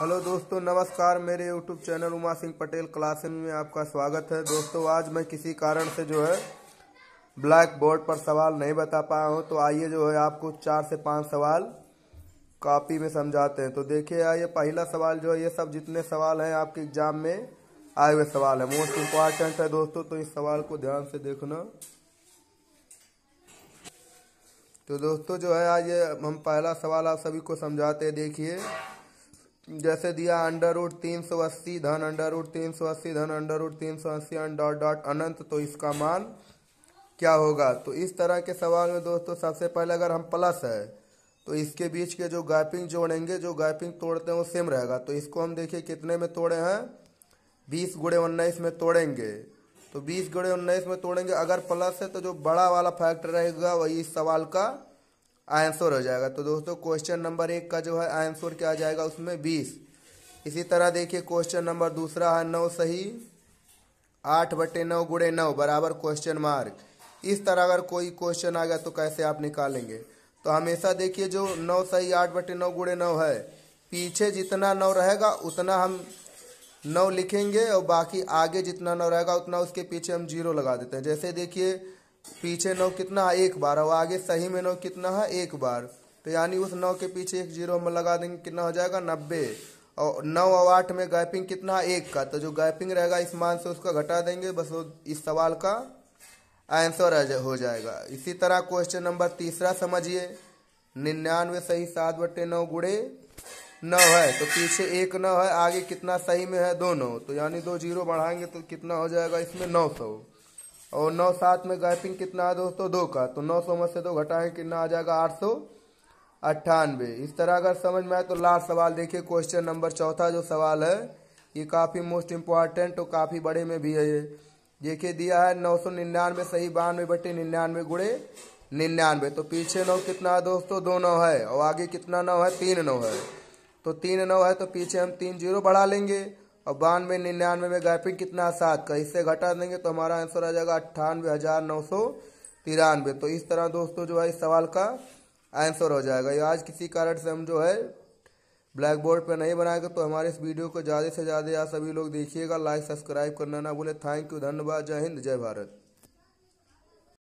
hello दोस्तों नमस्कार मेरे YouTube channel Uma Singh Patel class में आपका स्वागत है दोस्तों आज मैं किसी कारण से जो है ब्लैक बोर्ड पर सवाल नहीं बता पाया हूँ तो आइए जो है आपको चार से पांच सवाल कॉपी में समझाते हैं तो देखिए आइए पहला सवाल जो है ये सब जितने सवाल हैं आपके एग्जाम में आए हुए सवाल है मोस्ट इम्पॉर्टेंट है दोस्तों तो इस सवाल को ध्यान से देखना तो दोस्तों जो है आज हम पहला सवाल आप सभी को समझाते हैं देखिए जैसे दिया अंडर रूट तीन सौ अस्सी धन अंडर रूट तीन सौ अस्सी धन अंडर रूट तीन सौ अस्सी डॉट डॉट अनंत तो इसका मान क्या होगा तो इस तरह के सवाल में दोस्तों सबसे पहले अगर हम प्लस है तो इसके बीच के जो गैपिंग जोड़ेंगे जो गैपिंग तोड़ते हैं वो सेम रहेगा तो इसको हम देखिए कितने में तोड़े हैं बीस गुड़े उन्नीस में तोड़ेंगे तो बीस गुड़े उन्नीस में तोड़ेंगे अगर प्लस है तो जो बड़ा वाला फैक्टर रहेगा वही इस सवाल का आंसर हो जाएगा तो दोस्तों क्वेश्चन नंबर एक का जो है आंसर क्या आ जाएगा उसमें बीस इसी तरह देखिए क्वेश्चन नंबर दूसरा है नौ सही आठ बटे नौ गुड़े नौ बराबर क्वेश्चन मार्क इस तरह अगर कोई क्वेश्चन आ गया तो कैसे आप निकालेंगे तो हमेशा देखिए जो नौ सही आठ बटे नौ गुड़े नौ है पीछे जितना नौ रहेगा उतना हम नौ लिखेंगे और बाकी आगे जितना नौ रहेगा उतना उसके पीछे हम जीरो लगा देते हैं जैसे देखिए पीछे नौ कितना है एक बार और आगे सही में नौ कितना है एक बार तो यानी उस नौ के पीछे एक जीरो में लगा देंगे कितना हो जाएगा नब्बे और नौ और आठ में गैपिंग कितना है एक का तो जो गैपिंग रहेगा इस मान से उसका घटा देंगे बस वो इस सवाल का आंसर हो जाएगा इसी तरह क्वेश्चन नंबर तीसरा समझिए निन्यानवे सही सात बटे नौ गुड़े नौ है तो पीछे एक नौ है आगे कितना सही में है दो नौ तो यानी दो जीरो बढ़ाएंगे तो कितना हो जाएगा इसमें नौ सौ और नौ सात में गैपिंग कितना है दोस्तों दो का तो नौ सौ में से दो घटाएं कितना आ जाएगा आठ सौ अट्ठानवे इस तरह अगर समझ में आए तो लास्ट सवाल देखिए क्वेश्चन नंबर चौथा जो सवाल है ये काफ़ी मोस्ट इम्पॉर्टेंट और काफ़ी बड़े में भी है ये देखिए दिया है नौ सौ निन्यानवे सही बानवे बटे निन्यानवे गुड़े निन्यानवे तो पीछे नौ कितना है दोस्तों दो नौ है और आगे कितना नौ है तीन नौ है तो तीन नौ है तो पीछे हम तीन जीरो बढ़ा लेंगे और बानवे निन्यानवे में गैपिंग कितना सात का इससे घटा देंगे तो हमारा आंसर आ जाएगा अट्ठानवे हज़ार नौ सौ तिरानवे तो इस तरह दोस्तों जो है इस सवाल का आंसर हो जाएगा ये आज किसी कारण से हम जो है ब्लैक बोर्ड पर नहीं बनाएंगे तो हमारे इस वीडियो को ज़्यादा से ज़्यादा आप सभी लोग देखिएगा लाइक सब्सक्राइब करना ना भूलें थैंक यू धन्यवाद जय हिंद जय भारत